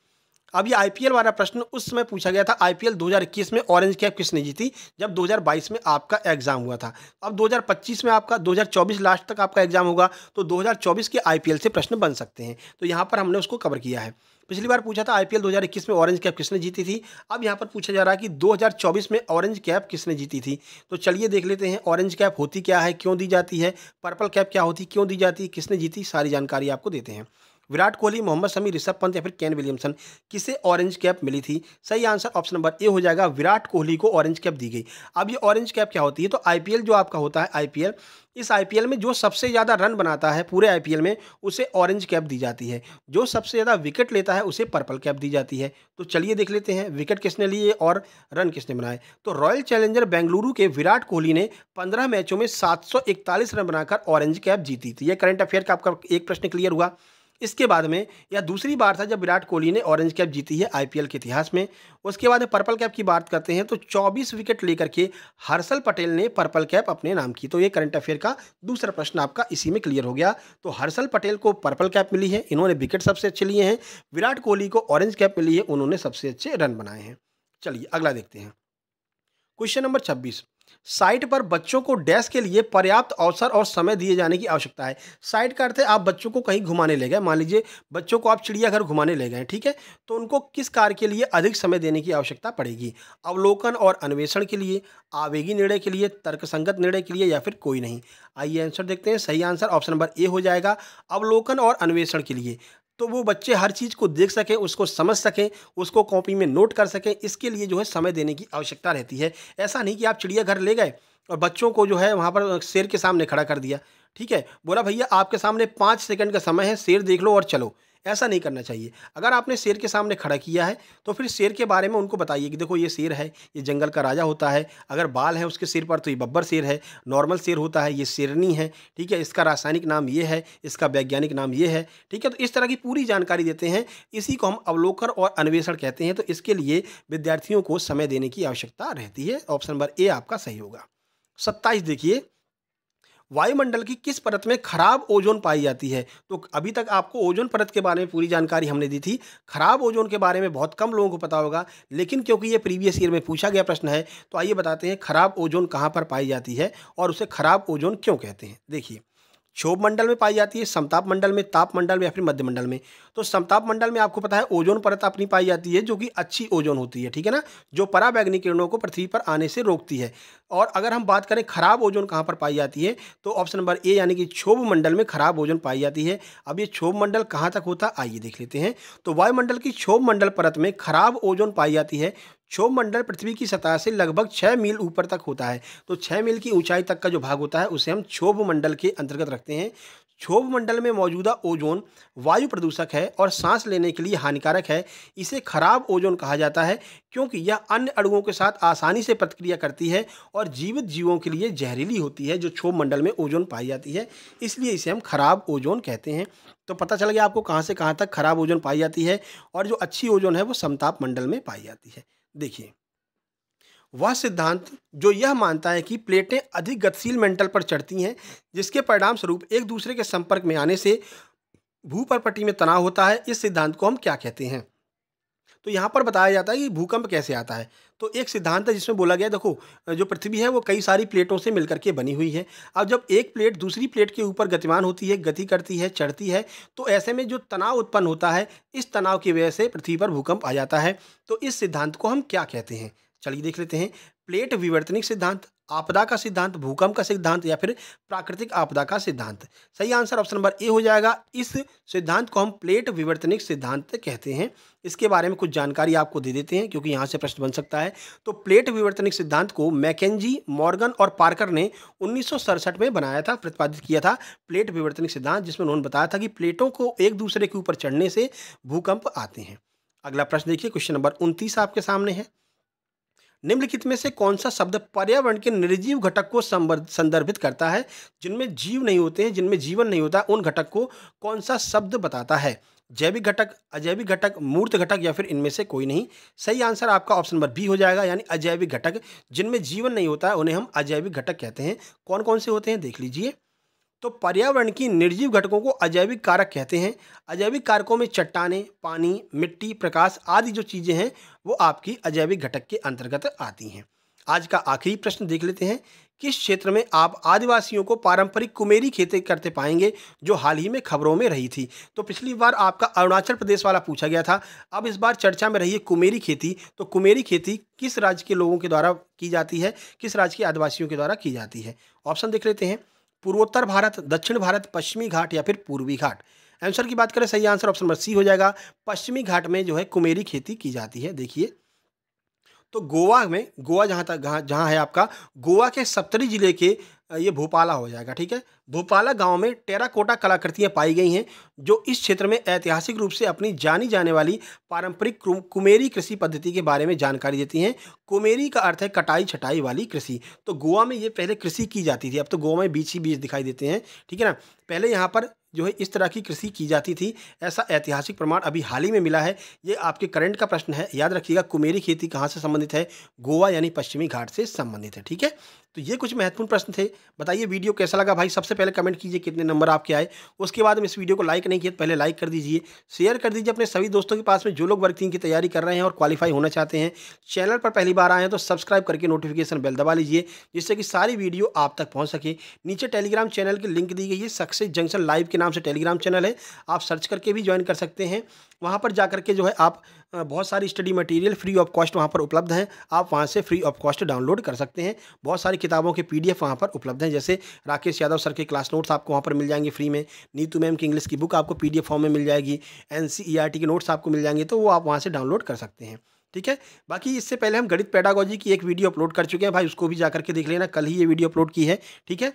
अब ये आईपीएल वाला प्रश्न उस समय पूछा गया था आईपीएल 2021 में ऑरेंज कैप किसने जीती जब 2022 में आपका एग्जाम हुआ था अब 2025 में आपका 2024 लास्ट तक आपका एग्जाम होगा तो 2024 के आईपीएल से प्रश्न बन सकते हैं तो यहाँ पर हमने उसको कवर किया है पिछली बार पूछा था आईपीएल 2021 में ऑरेंज कैप किसने जीती थी अब यहाँ पर पूछा जा रहा है कि 2024 में ऑरेंज कैप किसने जीती थी तो चलिए देख लेते हैं ऑरेंज कैप होती क्या है क्यों दी जाती है पर्पल कैप क्या होती क्यों दी जाती है किसने जीती सारी जानकारी आपको देते हैं विराट कोहली मोहम्मद शमी ऋषभ पंत या फिर केन विलियमसन किसे ऑरेंज कैप मिली थी सही आंसर ऑप्शन नंबर ए हो जाएगा विराट कोहली को ऑरेंज कैप दी गई अब ये ऑरेंज कैप क्या होती है तो आईपीएल जो आपका होता है आईपीएल इस आईपीएल में जो सबसे ज़्यादा रन बनाता है पूरे आईपीएल में उसे ऑरेंज कैप दी जाती है जो सबसे ज़्यादा विकेट लेता है उसे पर्पल कैप दी जाती है तो चलिए देख लेते हैं विकेट किसने लिए और रन किसने बनाए तो रॉयल चैलेंजर बेंगलुरु के विराट कोहली ने 15 मैचों में 741 रन बनाकर ऑरेंज कैप जीती थी ये करंट अफेयर का आपका एक प्रश्न क्लियर हुआ इसके बाद में या दूसरी बार था जब विराट कोहली ने ऑरेंज कैप जीती है आईपीएल के इतिहास में उसके बाद पर्पल कैप की बात करते हैं तो 24 विकेट लेकर के हर्षल पटेल ने पर्पल कैप अपने नाम की तो ये करंट अफेयर का दूसरा प्रश्न आपका इसी में क्लियर हो गया तो हर्षल पटेल को पर्पल कैप मिली है इन्होंने विकेट सबसे अच्छे लिए हैं विराट कोहली को ऑरेंज कैप मिली है उन्होंने सबसे अच्छे रन बनाए हैं चलिए अगला देखते हैं क्वेश्चन नंबर छब्बीस साइट पर बच्चों को डैश के लिए पर्याप्त अवसर और समय दिए जाने की आवश्यकता है साइट का अर्थ है आप बच्चों को कहीं घुमाने ले गए मान लीजिए बच्चों को आप चिड़ियाघर घुमाने ले गए ठीक है तो उनको किस कार्य के लिए अधिक समय देने की आवश्यकता पड़ेगी अवलोकन और अन्वेषण के लिए आवेगी निर्णय के लिए तर्कसंगत निर्णय के लिए या फिर कोई नहीं आइए आंसर देखते हैं सही आंसर ऑप्शन नंबर ए हो जाएगा अवलोकन और अन्वेषण के लिए तो वो बच्चे हर चीज़ को देख सकें उसको समझ सकें उसको कॉपी में नोट कर सकें इसके लिए जो है समय देने की आवश्यकता रहती है ऐसा नहीं कि आप चिड़ियाघर ले गए और बच्चों को जो है वहाँ पर शेर के सामने खड़ा कर दिया ठीक है बोला भैया आपके सामने पाँच सेकंड का समय है शेर देख लो और चलो ऐसा नहीं करना चाहिए अगर आपने शेर के सामने खड़ा किया है तो फिर शेर के बारे में उनको बताइए कि देखो ये शेर है ये जंगल का राजा होता है अगर बाल है उसके सिर पर तो ये बब्बर शेर है नॉर्मल शेर होता है ये शेरनी है ठीक है इसका रासायनिक नाम ये है इसका वैज्ञानिक नाम ये है ठीक है तो इस तरह की पूरी जानकारी देते हैं इसी को हम अवलोकन और अन्वेषण कहते हैं तो इसके लिए विद्यार्थियों को समय देने की आवश्यकता रहती है ऑप्शन नंबर ए आपका सही होगा सत्ताईस देखिए वायुमंडल की किस परत में खराब ओजोन पाई जाती है तो अभी तक आपको ओजोन परत के बारे में पूरी जानकारी हमने दी थी खराब ओजोन के बारे में बहुत कम लोगों को पता होगा लेकिन क्योंकि ये प्रीवियस ईयर में पूछा गया प्रश्न है तो आइए बताते हैं खराब ओजोन कहाँ पर पाई जाती है और उसे खराब ओजोन क्यों कहते हैं देखिए क्षोभ मंडल में पाई जाती है समताप मंडल में ताप मंडल में या फिर मध्य मंडल में तो समताप मंडल में आपको पता है ओजोन परत अपनी पाई जाती है जो कि अच्छी ओजोन होती है ठीक है ना जो पराबैग्निक किरणों को पृथ्वी पर आने से रोकती है और अगर हम बात करें खराब ओजोन कहाँ पर पाई जाती है तो ऑप्शन नंबर ए यानी कि क्षोभ मंडल में खराब ओजोन पाई जाती है अब ये क्षोभ मंडल कहाँ तक होता आइए देख लेते हैं तो वायुमंडल की क्षोभ मंडल परत में खराब ओजोन पाई जाती है क्षोभ मंडल पृथ्वी की सतह से लगभग छः मील ऊपर तक होता है तो छः मील की ऊंचाई तक का जो भाग होता है उसे हम क्षोभ मंडल के अंतर्गत रखते हैं क्षोभ मंडल में मौजूदा ओजोन वायु प्रदूषक है और सांस लेने के लिए हानिकारक है इसे खराब ओजोन कहा जाता है क्योंकि यह अन्य अड़ुओं के साथ आसानी से प्रतिक्रिया करती है और जीवित जीवों के लिए जहरीली होती है जो क्षोभ मंडल में ओजोन पाई जाती है इसलिए इसे हम खराब ओजोन कहते हैं तो पता चल गया आपको कहाँ से कहाँ तक खराब ओजोन पाई जाती है और जो अच्छी ओजोन है वो समताप मंडल में पाई जाती है देखिए वह सिद्धांत जो यह मानता है कि प्लेटें अधिक गतिशील मेंटल पर चढ़ती हैं जिसके परिणाम स्वरूप एक दूसरे के संपर्क में आने से भूपरपटी में तनाव होता है इस सिद्धांत को हम क्या कहते हैं तो यहाँ पर बताया जाता है कि भूकंप कैसे आता है तो एक सिद्धांत है जिसमें बोला गया देखो जो पृथ्वी है वो कई सारी प्लेटों से मिलकर के बनी हुई है अब जब एक प्लेट दूसरी प्लेट के ऊपर गतिमान होती है गति करती है चढ़ती है तो ऐसे में जो तनाव उत्पन्न होता है इस तनाव की वजह से पृथ्वी पर भूकंप आ जाता है तो इस सिद्धांत को हम क्या कहते हैं चलिए देख लेते हैं प्लेट विवर्तनिक सिद्धांत आपदा का सिद्धांत भूकंप का सिद्धांत या फिर प्राकृतिक आपदा का सिद्धांत सही आंसर ऑप्शन नंबर ए हो जाएगा इस सिद्धांत को हम प्लेट विवर्तनिक सिद्धांत कहते हैं इसके बारे में कुछ जानकारी आपको दे देते हैं क्योंकि यहाँ से प्रश्न बन सकता है तो प्लेट विवर्तनिक सिद्धांत को मैकेजी मॉर्गन और पार्कर ने उन्नीस में बनाया था प्रतिपादित किया था प्लेट विवर्तनिक सिद्धांत जिसमें उन्होंने बताया था कि प्लेटों को एक दूसरे के ऊपर चढ़ने से भूकंप आते हैं अगला प्रश्न देखिए क्वेश्चन नंबर उनतीस आपके सामने है निम्नलिखित में से कौन सा शब्द पर्यावरण के निर्जीव घटक को संदर्भित करता है जिनमें जीव नहीं होते हैं जिनमें जीवन नहीं होता उन घटक को कौन सा शब्द बताता है जैविक घटक अजैविक घटक मूर्त घटक या फिर इनमें से कोई नहीं सही आंसर आपका ऑप्शन नंबर बी हो जाएगा यानी अजैविक घटक जिनमें जीवन नहीं होता है उन्हें हम अजैविक घटक कहते हैं कौन कौन से होते हैं देख लीजिए तो पर्यावरण की निर्जीव घटकों को अजैविक कारक कहते हैं अजैविक कारकों में चट्टाने पानी मिट्टी प्रकाश आदि जो चीज़ें हैं वो आपकी अजैविक घटक के अंतर्गत आती हैं आज का आखिरी प्रश्न देख लेते हैं किस क्षेत्र में आप आदिवासियों को पारंपरिक कुमेरी खेती करते पाएंगे जो हाल ही में खबरों में रही थी तो पिछली बार आपका अरुणाचल प्रदेश वाला पूछा गया था अब इस बार चर्चा में रही है कुमेरी खेती तो कुमेरी खेती किस राज्य के लोगों के द्वारा की जाती है किस राज्य के आदिवासियों के द्वारा की जाती है ऑप्शन देख लेते हैं पूर्वोत्तर भारत दक्षिण भारत पश्चिमी घाट या फिर पूर्वी घाट आंसर की बात करें सही आंसर ऑप्शन नंबर सी हो जाएगा पश्चिमी घाट में जो है कुमेरी खेती की जाती है देखिए तो गोवा में गोवा जहाँ तक जहाँ है आपका गोवा के सप्तरी जिले के ये भोपाला हो जाएगा ठीक है भोपाला गांव में टेराकोटा कलाकृतियां पाई गई हैं जो इस क्षेत्र में ऐतिहासिक रूप से अपनी जानी जाने वाली पारंपरिक कुमेरी कृषि पद्धति के बारे में जानकारी देती हैं कुमेरी का अर्थ है कटाई छटाई वाली कृषि तो गोवा में ये पहले कृषि की जाती थी अब तो गोवा में बीच ही बीच दिखाई देते हैं ठीक है ना पहले यहाँ पर जो है इस तरह की कृषि की जाती थी ऐसा ऐतिहासिक प्रमाण अभी हाल ही में मिला है ये आपके करंट का प्रश्न है याद रखिएगा कुमेरी खेती कहाँ से संबंधित है गोवा यानी पश्चिमी घाट से संबंधित है ठीक है तो ये कुछ महत्वपूर्ण प्रश्न थे बताइए वीडियो कैसा लगा भाई सबसे पहले कमेंट कीजिए कितने नंबर आपके आए उसके बाद हम इस वीडियो को लाइक नहीं किया तो पहले लाइक कर दीजिए शेयर कर दीजिए अपने सभी दोस्तों के पास में जो लोग वर्किंग की तैयारी कर रहे हैं और क्वालिफाई होना चाहते हैं चैनल पर पहली बार आए हैं तो सब्सक्राइब करके नोटिफिकेशन बेल दबा लीजिए जिससे कि सारी वीडियो आप तक पहुँच सके नीचे टेलीग्राम चैनल की लिंक दी गई है सक्सेस जंक्शन लाइव के नाम से टेलीग्राम चैनल है आप सर्च करके भी ज्वाइन कर सकते हैं वहाँ पर जा के जो है आप बहुत सारी study material free of cost वहाँ पर उपलब्ध हैं आप वहाँ से फ्री ऑफ कॉस्ट डाउनलोड कर सकते हैं बहुत सारी किताबों के पीडीएफ वहाँ पर उपलब्ध हैं जैसे राकेश यादव सर के क्लास नोट्स आपको वहाँ पर मिल जाएंगे फ्री में नीतू मैम की इंग्लिश की बुक आपको पी फॉर्म में मिल जाएगी एन e के नोट्स आपको मिल जाएंगे तो वो आप वहाँ से डाउनलोड कर सकते हैं ठीक है बाकी इससे पहले हम गणित पैडागोजी की एक वीडियो अपलोड कर चुके हैं भाई उसको भी जा करके देख लेना कल ही ये वीडियो अपलोड की है ठीक है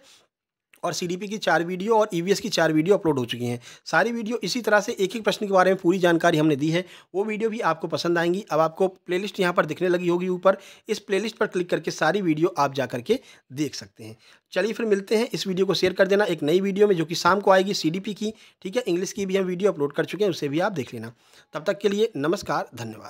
और सी की चार वीडियो और ई e की चार वीडियो अपलोड हो चुकी हैं सारी वीडियो इसी तरह से एक एक प्रश्न के बारे में पूरी जानकारी हमने दी है वो वीडियो भी आपको पसंद आएंगी अब आपको प्लेलिस्ट यहाँ पर दिखने लगी होगी ऊपर इस प्लेलिस्ट पर क्लिक करके सारी वीडियो आप जा करके देख सकते हैं चलिए फिर मिलते हैं इस वीडियो को शेयर कर देना एक नई वीडियो में जो कि शाम को आएगी सी की ठीक है इंग्लिश की भी हम वीडियो अपलोड कर चुके हैं उसे भी आप देख लेना तब तक के लिए नमस्कार धन्यवाद